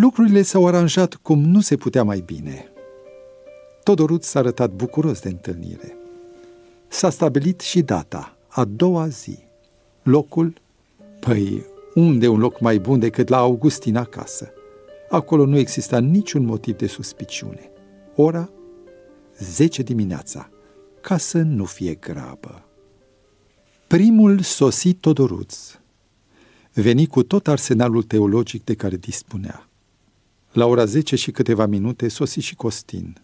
Lucrurile s-au aranjat cum nu se putea mai bine. Todoruț s-a arătat bucuros de întâlnire. S-a stabilit și data, a doua zi. Locul? Păi, unde un loc mai bun decât la Augustin acasă? Acolo nu exista niciun motiv de suspiciune. Ora? 10 dimineața, ca să nu fie grabă. Primul sosi Todoruț. Veni cu tot arsenalul teologic de care dispunea. La ora zece și câteva minute sosi și Costin.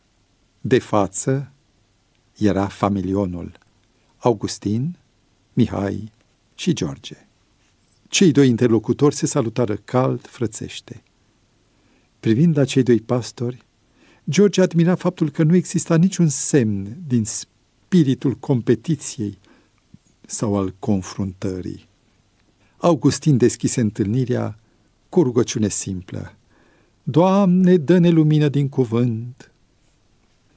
De față era familionul Augustin, Mihai și George. Cei doi interlocutori se salutară cald, frățește. Privind la cei doi pastori, George admira faptul că nu exista niciun semn din spiritul competiției sau al confruntării. Augustin deschise întâlnirea cu rugăciune simplă. Doamne, dă-ne lumină din cuvânt!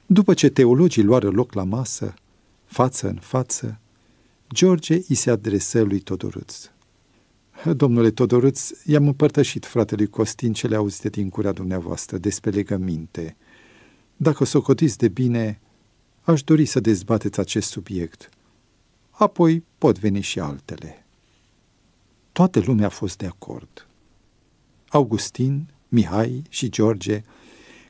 După ce teologii luară loc la masă, față în față, George i se adresă lui Todoruț. Domnule Todoruț, i-am împărtășit fratelui Costin cele auzite din curea dumneavoastră despre legăminte. Dacă o socotiți de bine, aș dori să dezbateți acest subiect. Apoi pot veni și altele. Toată lumea a fost de acord. Augustin Mihai și George,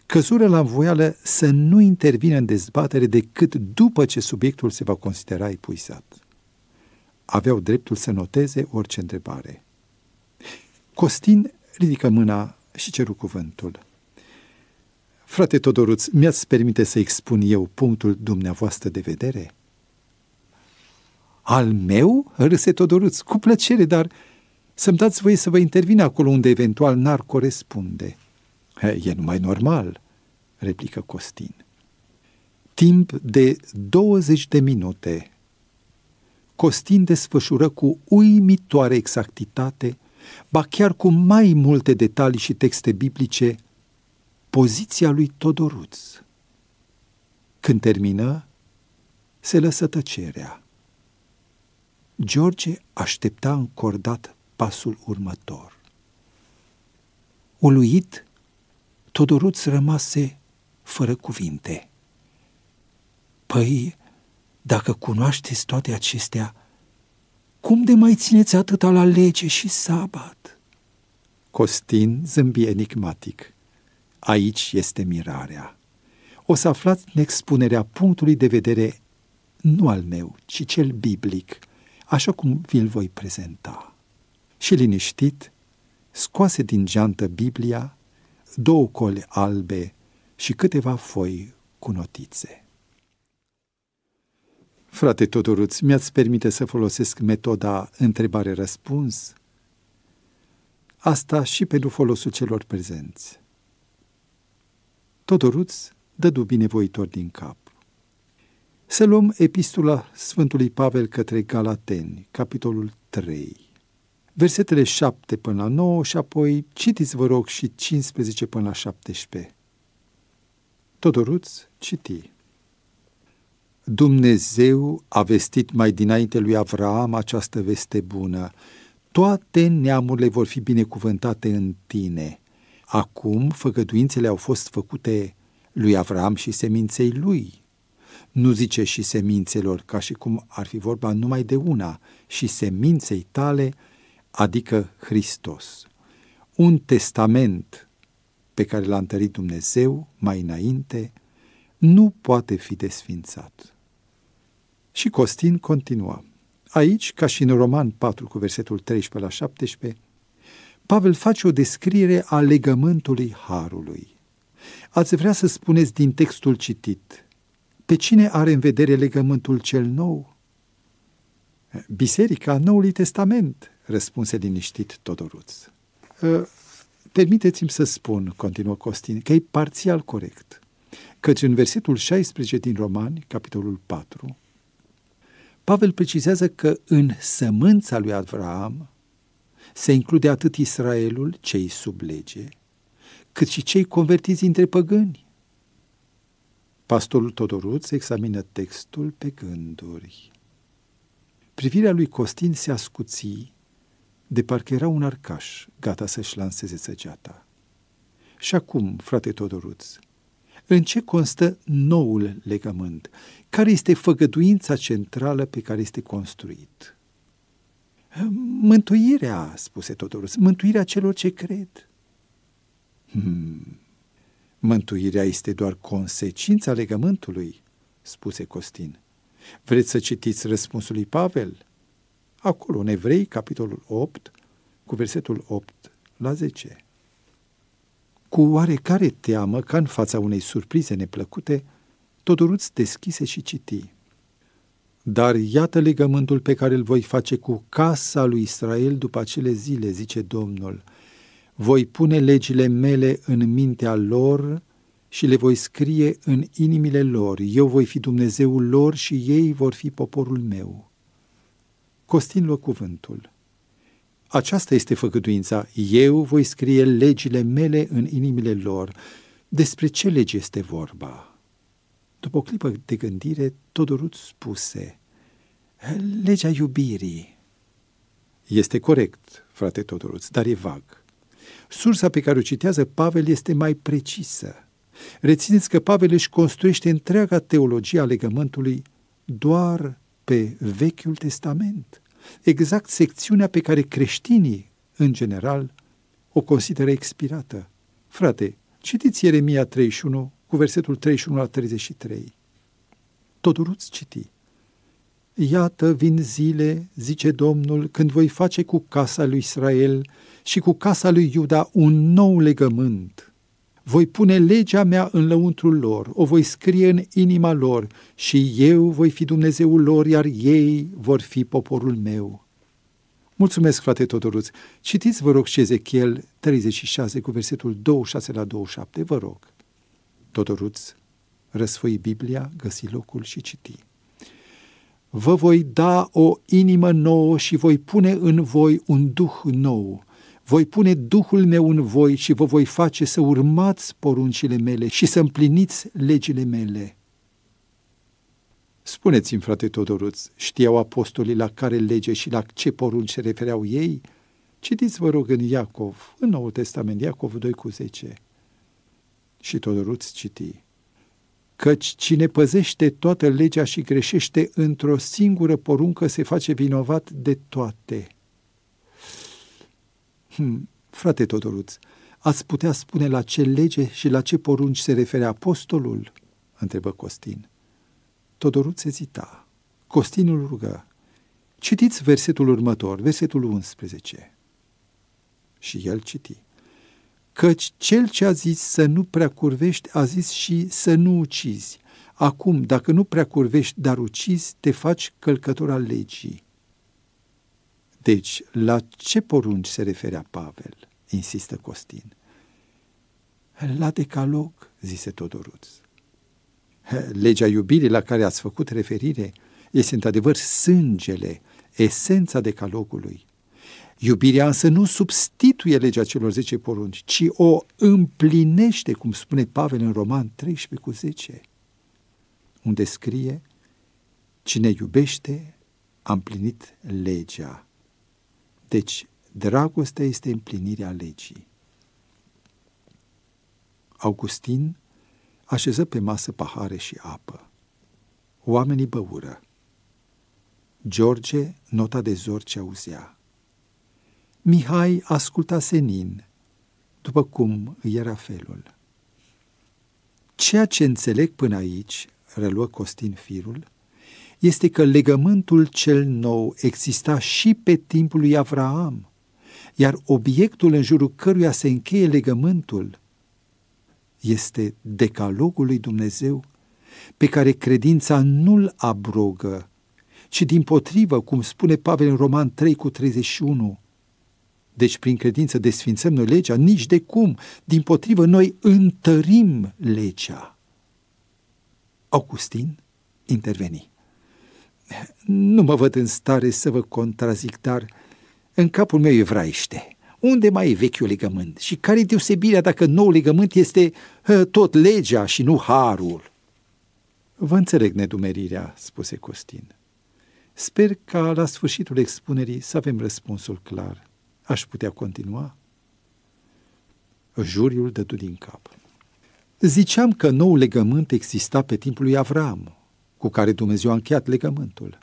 căzură la voială să nu intervină în dezbatere decât după ce subiectul se va considera epuizat. Aveau dreptul să noteze orice întrebare. Costin ridică mâna și ceru cuvântul. Frate Todoruț, mi-ați permite să expun eu punctul dumneavoastră de vedere?" Al meu?" râse Todoruț. Cu plăcere, dar să-mi dați voie să vă intervin acolo unde eventual n-ar corespunde. E numai normal, replică Costin. Timp de 20 de minute, Costin desfășură cu uimitoare exactitate, ba chiar cu mai multe detalii și texte biblice, poziția lui Todoruț. Când termină, se lăsă tăcerea. George aștepta încordat pasul următor. Uluit, Todoruț rămase fără cuvinte. Păi, dacă cunoașteți toate acestea, cum de mai țineți atâta la lege și sabat? Costin zâmbi enigmatic. Aici este mirarea. O să aflați în expunerea punctului de vedere nu al meu, ci cel biblic, așa cum vi-l voi prezenta și liniștit scoase din geantă Biblia, două coli albe și câteva foi cu notițe. Frate Todoruț, mi-ați permite să folosesc metoda întrebare-răspuns? Asta și pentru folosul celor prezenți. Todoruț dădu binevoitor din cap. Să luăm epistola Sfântului Pavel către Galateni, capitolul 3 versetele 7 până la 9 și apoi citiți, vă rog, și 15 până la 17. Todoruț citi. Dumnezeu a vestit mai dinainte lui Avraam această veste bună. Toate neamurile vor fi binecuvântate în tine. Acum făgăduințele au fost făcute lui Avraam și seminței lui. Nu zice și semințelor, ca și cum ar fi vorba numai de una, și seminței tale, adică Hristos. Un testament pe care l-a întărit Dumnezeu mai înainte nu poate fi desfințat. Și Costin continua. Aici, ca și în Roman 4 cu versetul 13 la 17, Pavel face o descriere a legământului Harului. Ați vrea să spuneți din textul citit, pe cine are în vedere legământul cel nou? Biserica Noului Testament, răspunse liniștit Todoruț. Ă, permiteți-mi să spun, continuă Costin, că e parțial corect, căci în versetul 16 din Romani, capitolul 4, Pavel precizează că în sămânța lui Avraam se include atât Israelul, cei sub lege, cât și cei convertiți între păgâni. Pastorul Todoruț examină textul pe gânduri. Privirea lui Costin se ascuții, de parcă era un arcaș gata să-și lanseze săgeata. Și acum, frate Todoruț, în ce constă noul legământ? Care este făgăduința centrală pe care este construit? Mântuirea, spuse Todoruț, mântuirea celor ce cred. Hmm. Mântuirea este doar consecința legământului, spuse Costin. Vreți să citiți răspunsul lui Pavel? Acolo, în Evrei, capitolul 8, cu versetul 8 la 10. Cu oarecare teamă ca în fața unei surprize neplăcute, Todoruț deschise și citi. Dar iată legământul pe care îl voi face cu casa lui Israel după acele zile, zice Domnul. Voi pune legile mele în mintea lor și le voi scrie în inimile lor. Eu voi fi Dumnezeul lor și ei vor fi poporul meu. Costin luă cuvântul. Aceasta este făgăduința. Eu voi scrie legile mele în inimile lor. Despre ce lege este vorba? După o clipă de gândire, Todorut spuse, Legea iubirii. Este corect, frate Todoruț, dar e vag. Sursa pe care o citează Pavel este mai precisă. Rețineți că Pavel își construiește întreaga teologie a legământului doar pe Vechiul Testament, exact secțiunea pe care creștinii, în general, o consideră expirată. Frate, citiți Ieremia 31 cu versetul 31 la 33. Todoruț citi. Iată vin zile, zice Domnul, când voi face cu casa lui Israel și cu casa lui Iuda un nou legământ, voi pune legea mea în lăuntrul lor, o voi scrie în inima lor și eu voi fi Dumnezeul lor, iar ei vor fi poporul meu. Mulțumesc, frate Todoruț. Citiți, vă rog, și Ezechiel 36 cu versetul 26 la 27, vă rog. Todoruț răsfăi Biblia, găsi locul și citi. Vă voi da o inimă nouă și voi pune în voi un duh nou – voi pune Duhul meu în voi și vă voi face să urmați poruncile mele și să împliniți legile mele. Spuneți-mi, frate Todoruț, știau apostolii la care lege și la ce porunci refereau ei? Citiți, vă rog, în Iacov, în Noul Testament, Iacov 2 cu 10. Și Todoruț citi. Căci cine păzește toată legea și greșește într-o singură poruncă se face vinovat de toate – Hmm, frate Todoruț, ați putea spune la ce lege și la ce porunci se refere apostolul? întrebă Costin. Todoruț ezita. Costinul rugă. Citiți versetul următor, versetul 11. Și el citi. Căci cel ce a zis să nu prea curvești, a zis și să nu ucizi. Acum, dacă nu prea curvești, dar ucizi, te faci călcător al legii. Deci, la ce porunci se referea Pavel? insistă Costin. La decalog, zise Todoruț. Legea iubirii la care ați făcut referire este într-adevăr sângele, esența decalogului. Iubirea însă nu substituie legea celor 10 porunci, ci o împlinește, cum spune Pavel în Roman 13 cu 10, unde scrie, cine iubește a împlinit legea deci, dragostea este împlinirea legii. Augustin așeză pe masă pahare și apă. Oamenii băură. George nota de zor ce auzea. Mihai asculta senin, după cum îi era felul. Ceea ce înțeleg până aici, reluă Costin firul, este că legământul cel nou exista și pe timpul lui Avraam, iar obiectul în jurul căruia se încheie legământul este decalogul lui Dumnezeu, pe care credința nu-l abrogă, ci din potrivă, cum spune Pavel în Roman 3 cu 31. Deci prin credință desfințăm noi legea? Nici de cum. Din potrivă, noi întărim legea. Augustin interveni nu mă văd în stare să vă contrazic, dar în capul meu evraiște. Unde mai e vechiul legământ? Și care e deosebirea dacă nou legământ este tot legea și nu harul? Vă înțeleg nedumerirea, spuse Costin. Sper ca la sfârșitul expunerii să avem răspunsul clar. Aș putea continua? Juriul dădu din cap. Ziceam că nou legământ exista pe timpul lui Avram, cu care Dumnezeu a încheiat legământul.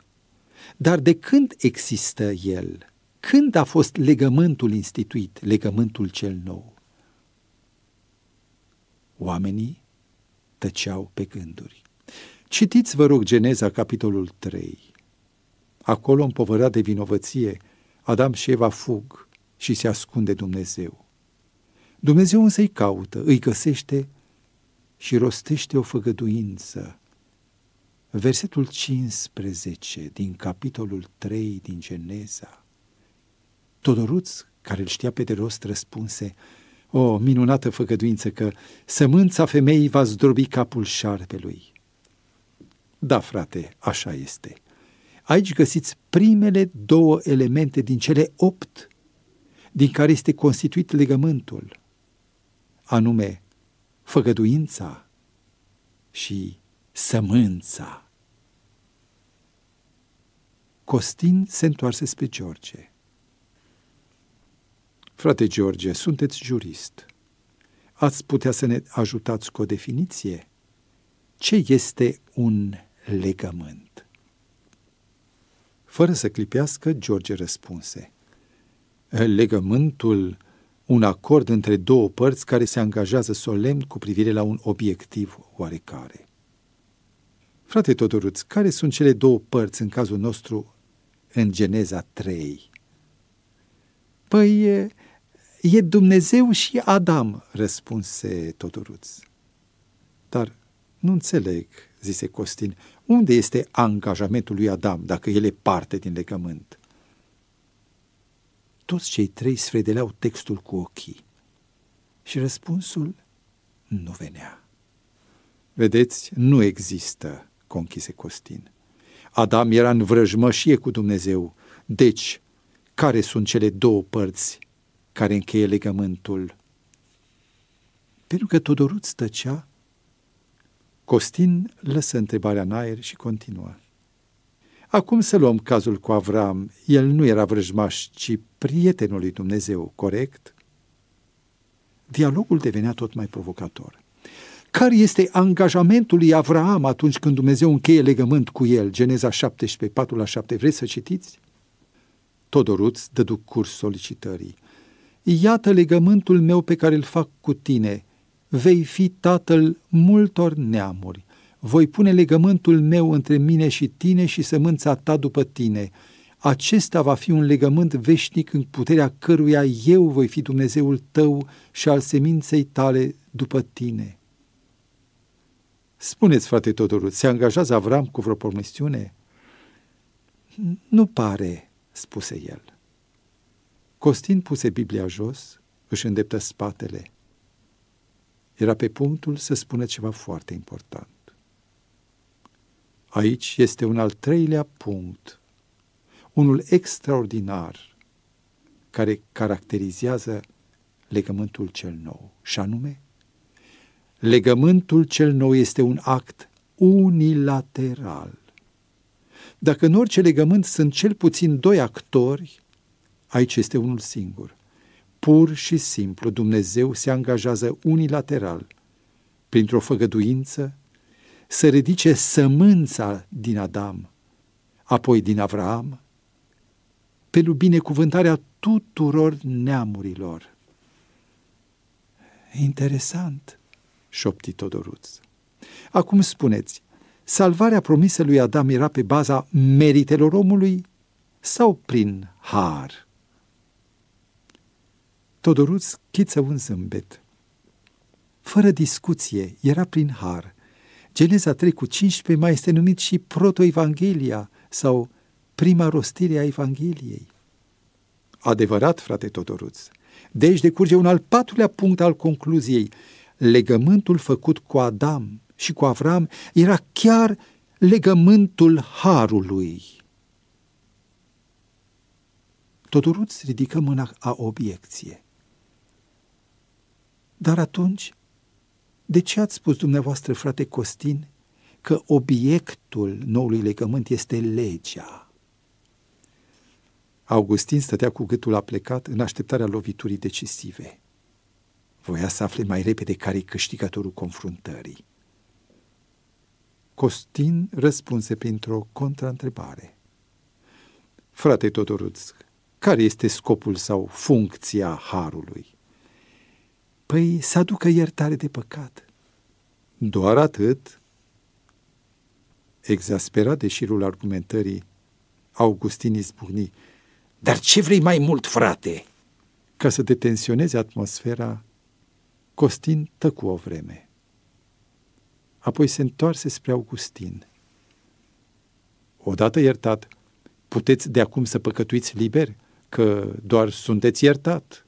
Dar de când există el? Când a fost legământul instituit, legământul cel nou? Oamenii tăceau pe gânduri. Citiți, vă rog, Geneza, capitolul 3. Acolo, împovărat de vinovăție, Adam și Eva fug și se ascunde Dumnezeu. Dumnezeu însă îi caută, îi găsește și rostește o făgăduință Versetul 15 din capitolul 3 din Geneza. Todoruț, care îl știa pe de rost, răspunse, O, minunată făgăduință că sămânța femeii va zdrobi capul șarpelui. Da, frate, așa este. Aici găsiți primele două elemente din cele opt din care este constituit legământul, anume făgăduința și sămânța. Costin se întoarse spre George. Frate George, sunteți jurist. Ați putea să ne ajutați cu o definiție? Ce este un legământ? Fără să clipească, George răspunse. Legământul, un acord între două părți care se angajează solemn cu privire la un obiectiv oarecare. Frate Todoruț, care sunt cele două părți în cazul nostru în Geneza 3. Păi e, e Dumnezeu și Adam, răspunse Todoruț. Dar nu înțeleg, zise Costin, unde este angajamentul lui Adam dacă el e parte din legământ? Toți cei trei sfredeleau textul cu ochii și răspunsul nu venea. Vedeți, nu există, conchise Costin. Adam era în vrăjmășie cu Dumnezeu. Deci, care sunt cele două părți care încheie legământul? Pentru că Todoruț tăcea, Costin lăsă întrebarea în aer și continuă. Acum să luăm cazul cu Avram. El nu era vrăjmaș, ci prietenul lui Dumnezeu, corect? Dialogul devenea tot mai provocator care este angajamentul lui Avraam atunci când Dumnezeu încheie legământ cu el? Geneza 17, 4 la 7. Vreți să citiți? Todoruț dăduc curs solicitării. Iată legământul meu pe care îl fac cu tine. Vei fi tatăl multor neamuri. Voi pune legământul meu între mine și tine și sămânța ta după tine. Acesta va fi un legământ veșnic în puterea căruia eu voi fi Dumnezeul tău și al seminței tale după tine. Spuneți, frate Todoru, se angajează Avram cu vreo promisiune? Nu pare, spuse el. Costin puse Biblia jos, își îndeptă spatele. Era pe punctul să spună ceva foarte important. Aici este un al treilea punct, unul extraordinar, care caracterizează legământul cel nou, și anume Legământul cel nou este un act unilateral. Dacă în orice legământ sunt cel puțin doi actori, aici este unul singur. Pur și simplu, Dumnezeu se angajează unilateral, printr-o făgăduință, să ridice sămânța din Adam, apoi din Avram, pentru binecuvântarea tuturor neamurilor. Interesant! șopti Todoruț. Acum spuneți, salvarea promisă lui Adam era pe baza meritelor omului sau prin har? Todoruț chiță un zâmbet. Fără discuție, era prin har. Geneza 3 cu 15 mai este numit și Protoevanghelia sau prima rostire a Evangheliei. Adevărat, frate Todoruț. De aici decurge un al patrulea punct al concluziei – legământul făcut cu Adam și cu Avram era chiar legământul harului. Todoruț ridică mâna a obiecție. Dar atunci, de ce ați spus dumneavoastră, frate Costin, că obiectul noului legământ este legea? Augustin stătea cu gâtul aplecat în așteptarea loviturii decisive voia să afle mai repede care e câștigătorul confruntării. Costin răspunse printr-o contraîntrebare. Frate Totoruț, care este scopul sau funcția harului? Păi să aducă iertare de păcat. Doar atât? Exasperat de șirul argumentării, Augustin izbucni. Dar ce vrei mai mult, frate? Ca să detensioneze atmosfera, Costin tăcu o vreme. Apoi se întoarse spre Augustin. Odată iertat, puteți de acum să păcătuiți liber, că doar sunteți iertat.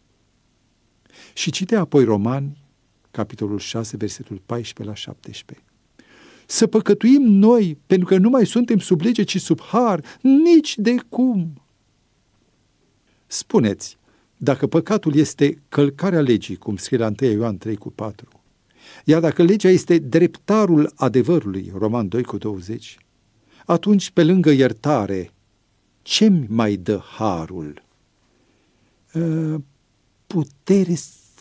Și cite apoi Romani, capitolul 6, versetul 14 la 17 să păcătuim noi, pentru că nu mai suntem sub lege, ci sub har, nici de cum. Spuneți, dacă păcatul este călcarea legii, cum scrie la 1 Ioan 3 cu 4, iar dacă legea este dreptarul adevărului, Roman 2 cu 20, atunci, pe lângă iertare, ce-mi mai dă harul? Ă, putere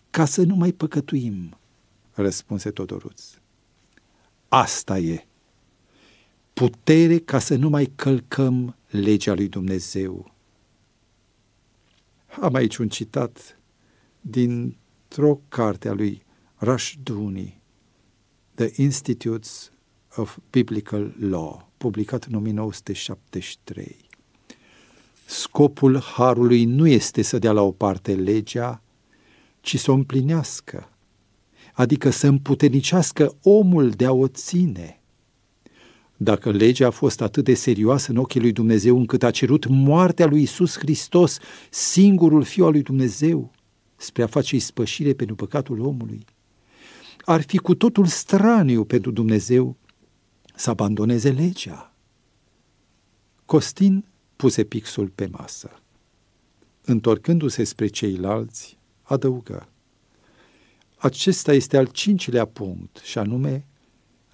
ca să nu mai păcătuim, răspunse Todoruț. Asta e. Putere ca să nu mai călcăm legea lui Dumnezeu am aici un citat dintr-o carte a lui Rashduni, The Institutes of Biblical Law, publicat în 1973. Scopul harului nu este să dea la o parte legea, ci să o împlinească, adică să împuternicească omul de a o ține. Dacă legea a fost atât de serioasă în ochii lui Dumnezeu încât a cerut moartea lui Isus Hristos, singurul Fiu al lui Dumnezeu, spre a face ispășire pentru păcatul omului, ar fi cu totul straniu pentru Dumnezeu să abandoneze legea. Costin puse pixul pe masă. Întorcându-se spre ceilalți, adăugă. Acesta este al cincilea punct, și anume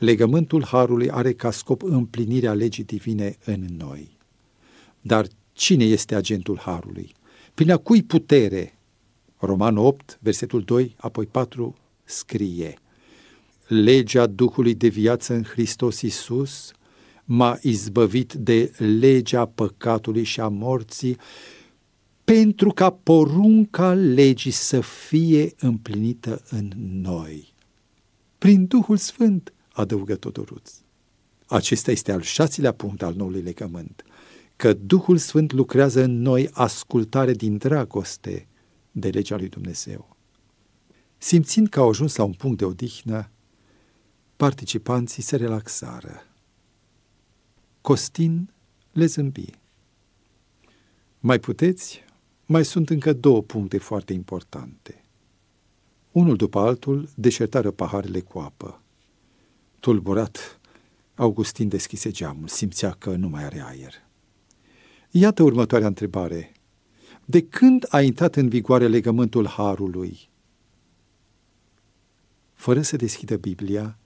legământul harului are ca scop împlinirea legii divine în noi. Dar cine este agentul harului? Prin a cui putere? Roman 8, versetul 2, apoi 4, scrie Legea Duhului de viață în Hristos Iisus, m-a izbăvit de legea păcatului și a morții pentru ca porunca legii să fie împlinită în noi. Prin Duhul Sfânt, adăugă Todoruț. Acesta este al șaselea punct al noului legământ, că Duhul Sfânt lucrează în noi ascultare din dragoste de legea lui Dumnezeu. Simțind că au ajuns la un punct de odihnă, participanții se relaxară. Costin le zâmbi. Mai puteți? Mai sunt încă două puncte foarte importante. Unul după altul deșertară paharele cu apă. Tulburat, Augustin deschise geamul, simțea că nu mai are aer. Iată următoarea întrebare. De când a intrat în vigoare legământul Harului? Fără să deschidă Biblia,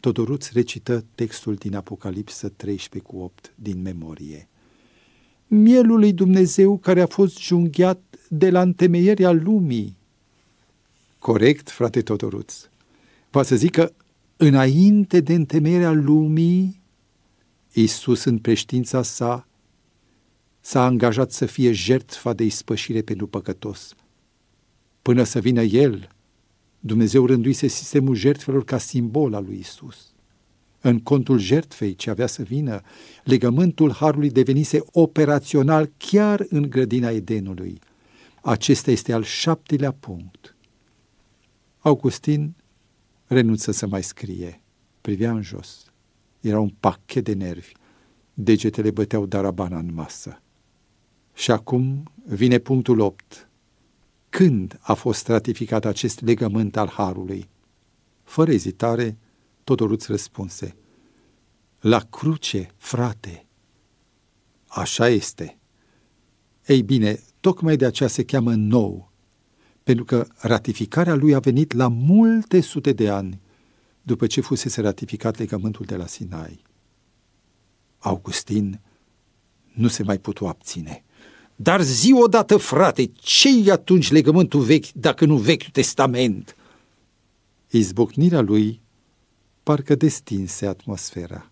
Todoruț recită textul din Apocalipsă 13 cu 8 din memorie. Mielul lui Dumnezeu care a fost junghiat de la întemeierea lumii. Corect, frate Todoruț. Va să zic că Înainte de întemeierea lumii, Isus în preștiința sa s-a angajat să fie jertfa de ispășire pentru păcătos. Până să vină El, Dumnezeu rânduise sistemul jertfelor ca simbol al lui Isus. În contul jertfei ce avea să vină, legământul Harului devenise operațional chiar în grădina Edenului. Acesta este al șaptelea punct. Augustin renunță să mai scrie. Privea în jos. Era un pachet de nervi. Degetele băteau darabana în masă. Și acum vine punctul 8. Când a fost ratificat acest legământ al Harului? Fără ezitare, Todoruț răspunse. La cruce, frate! Așa este. Ei bine, tocmai de aceea se cheamă nou pentru că ratificarea lui a venit la multe sute de ani după ce fusese ratificat legământul de la Sinai. Augustin nu se mai putu abține. Dar zi odată, frate, ce e atunci legământul vechi dacă nu Vechiul Testament? Izbucnirea lui parcă destinse atmosfera.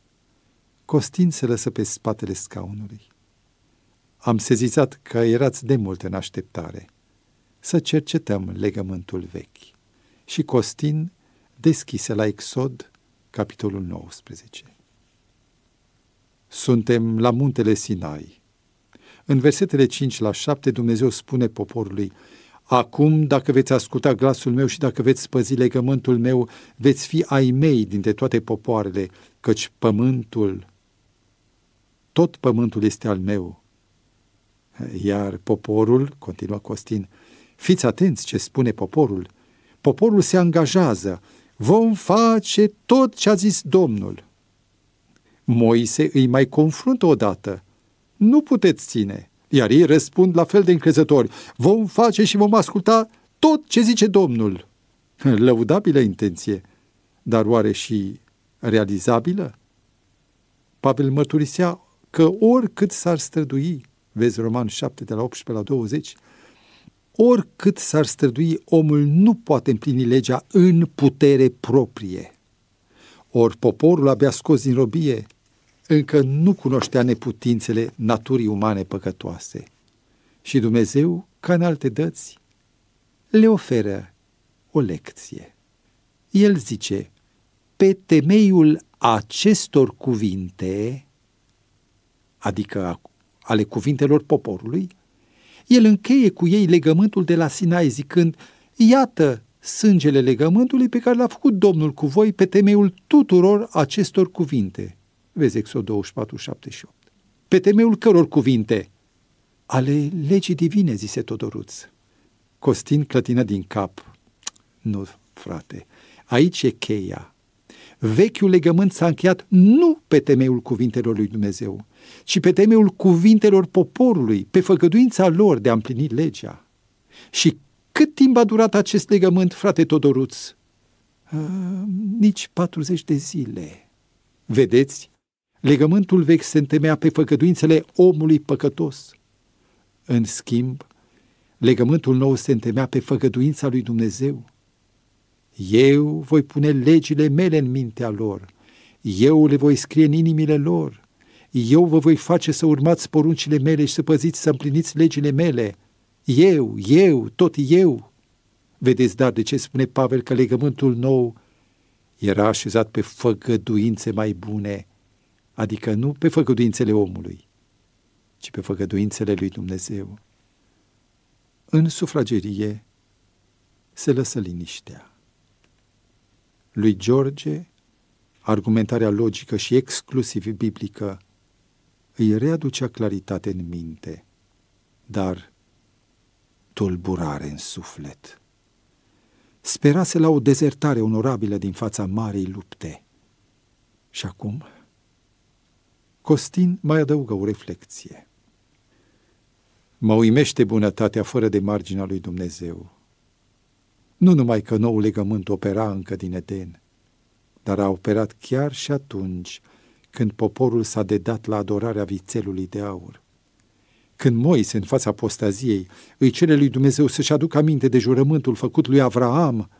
Costin se lăsă pe spatele scaunului. Am sezizat că erați de mult în așteptare – să cercetăm legământul vechi. Și Costin deschise la Exod, capitolul 19. Suntem la muntele Sinai. În versetele 5 la 7 Dumnezeu spune poporului, Acum, dacă veți asculta glasul meu și dacă veți păzi legământul meu, veți fi ai mei dintre toate popoarele, căci pământul, tot pământul este al meu. Iar poporul, continua Costin, Fiți atenți ce spune poporul. Poporul se angajează. Vom face tot ce a zis Domnul. Moise îi mai confruntă odată. Nu puteți ține. Iar ei răspund la fel de încrezători. Vom face și vom asculta tot ce zice Domnul. Lăudabilă intenție, dar oare și realizabilă? Pavel mărturisea că oricât s-ar strădui, vezi Roman 7 de la 18 la 20, oricât s-ar strădui, omul nu poate împlini legea în putere proprie. Ori poporul abia scos din robie încă nu cunoștea neputințele naturii umane păcătoase. Și Dumnezeu, ca în alte dăți, le oferă o lecție. El zice, pe temeiul acestor cuvinte, adică ale cuvintelor poporului, el încheie cu ei legământul de la Sinai zicând, iată sângele legământului pe care l-a făcut Domnul cu voi pe temeiul tuturor acestor cuvinte. Vezi Exod 24, 78. Pe temeiul căror cuvinte? Ale legii divine, zise Todoruț. Costin clătină din cap. Nu, frate, aici e cheia. Vechiul legământ s-a încheiat nu pe temeiul cuvintelor lui Dumnezeu, ci pe temeiul cuvintelor poporului, pe făgăduința lor de a împlini legea. Și cât timp a durat acest legământ, frate Todoruț? Uh, ah, nici 40 de zile. Vedeți? Legământul vechi se întemeia pe făgăduințele omului păcătos. În schimb, legământul nou se întemea pe făgăduința lui Dumnezeu, eu voi pune legile mele în mintea lor. Eu le voi scrie în inimile lor. Eu vă voi face să urmați poruncile mele și să păziți, să împliniți legile mele. Eu, eu, tot eu. Vedeți, dar, de ce spune Pavel că legământul nou era așezat pe făgăduințe mai bune, adică nu pe făgăduințele omului, ci pe făgăduințele lui Dumnezeu. În sufragerie se lăsă liniștea lui George, argumentarea logică și exclusiv biblică, îi readucea claritate în minte, dar tulburare în suflet. Sperase la o dezertare onorabilă din fața marei lupte. Și acum? Costin mai adăugă o reflexie. Mă uimește bunătatea fără de marginea lui Dumnezeu, nu numai că nou legământ opera încă din Eden, dar a operat chiar și atunci când poporul s-a dedat la adorarea vițelului de aur. Când Moise, în fața apostaziei, îi cere lui Dumnezeu să-și aducă aminte de jurământul făcut lui Avraam,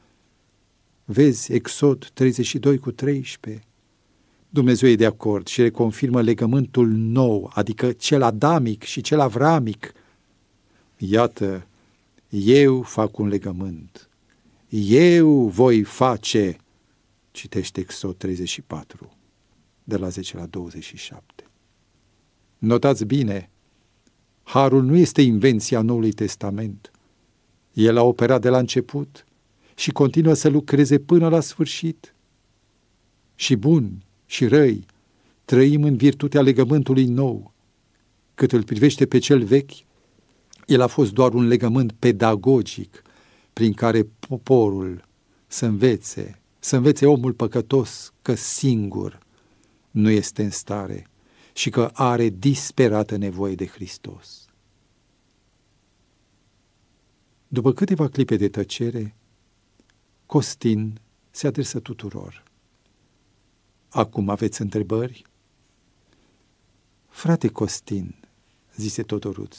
vezi Exod 32 cu 13, Dumnezeu e de acord și reconfirmă legământul nou, adică cel adamic și cel avramic. Iată, eu fac un legământ eu voi face, citește Exod 34, de la 10 la 27. Notați bine, harul nu este invenția Noului Testament. El a operat de la început și continuă să lucreze până la sfârșit. Și bun și răi, trăim în virtutea legământului nou. Cât îl privește pe cel vechi, el a fost doar un legământ pedagogic, prin care poporul să învețe, să învețe omul păcătos că singur nu este în stare și că are disperată nevoie de Hristos. După câteva clipe de tăcere, Costin se adresă tuturor. Acum aveți întrebări? Frate Costin, zise Totoruț,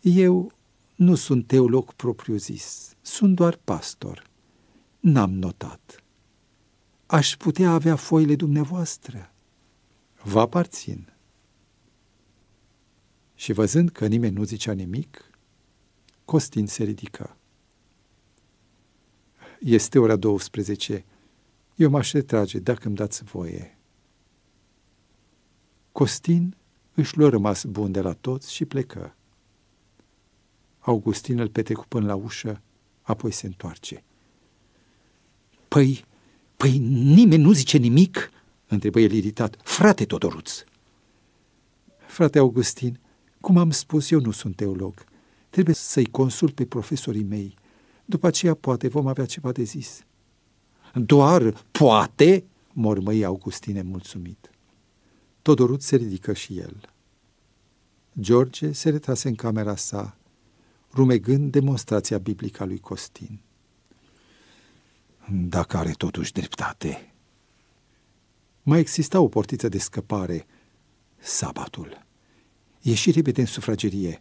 eu nu sunt teolog propriu-zis, sunt doar pastor. N-am notat. Aș putea avea foile dumneavoastră. Vă aparțin. Și văzând că nimeni nu zicea nimic, Costin se ridică. Este ora 12. Eu m-aș retrage dacă îmi dați voie. Costin își lua rămas bun de la toți și plecă. Augustin îl petecu până la ușă, apoi se întoarce. Păi, păi nimeni nu zice nimic?" întrebă el iritat. Frate Todoruț!" Frate Augustin, cum am spus, eu nu sunt teolog. Trebuie să-i consult pe profesorii mei. După aceea, poate, vom avea ceva de zis. Doar poate, mormăi Augustin mulțumit. Todoruț se ridică și el. George se retrase în camera sa, rumegând demonstrația biblică a lui Costin. Dacă are totuși dreptate. Mai exista o portiță de scăpare, sabatul. Ieși repede în sufragerie.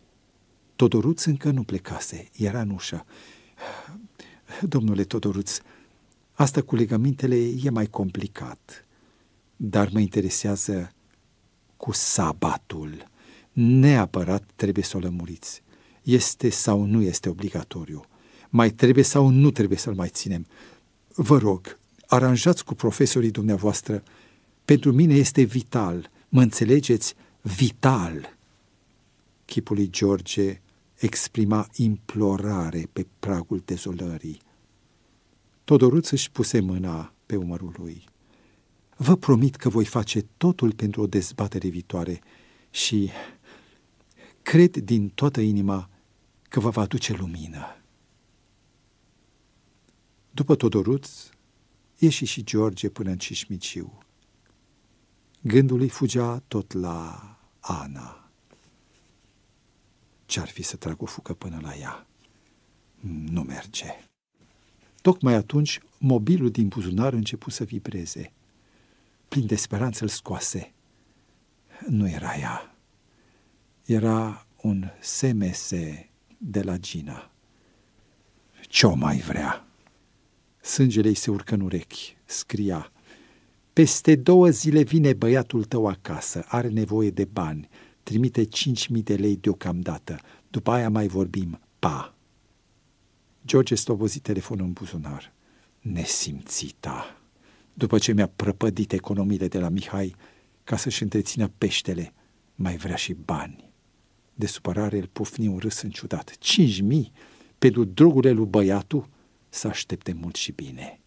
Todoruț încă nu plecase, era în ușă. Domnule Todoruț, asta cu legamentele e mai complicat, dar mă interesează cu sabatul. Neapărat trebuie să o lămuriți este sau nu este obligatoriu. Mai trebuie sau nu trebuie să-l mai ținem. Vă rog, aranjați cu profesorii dumneavoastră. Pentru mine este vital, mă înțelegeți? Vital! Chipul lui George exprima implorare pe pragul dezolării. Todoruț își puse mâna pe umărul lui. Vă promit că voi face totul pentru o dezbatere viitoare și Cred din toată inima că vă va aduce lumină. După Todoruț, ieși și George până în Cismiciu. Gândul îi fugea tot la Ana. Ce-ar fi să trag o fucă până la ea? Nu merge. Tocmai atunci, mobilul din buzunar început să vibreze. Plin de speranță îl scoase. Nu era ea. Era un SMS de la Gina. Ce-o mai vrea? Sângele îi se urcă în urechi. Scria, peste două zile vine băiatul tău acasă, are nevoie de bani, trimite 5.000 de lei deocamdată, după aia mai vorbim, pa! George stobozi telefonul în buzunar. Nesimțita! După ce mi-a prăpădit economiile de la Mihai, ca să-și întrețină peștele, mai vrea și bani. De supărare el pufni un râs ciudat. Cinci mii? Pentru drogurile lui băiatul? Să aștepte mult și bine.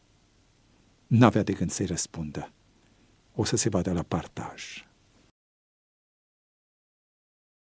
N-avea de gând să-i răspundă. O să se vadă la partaj.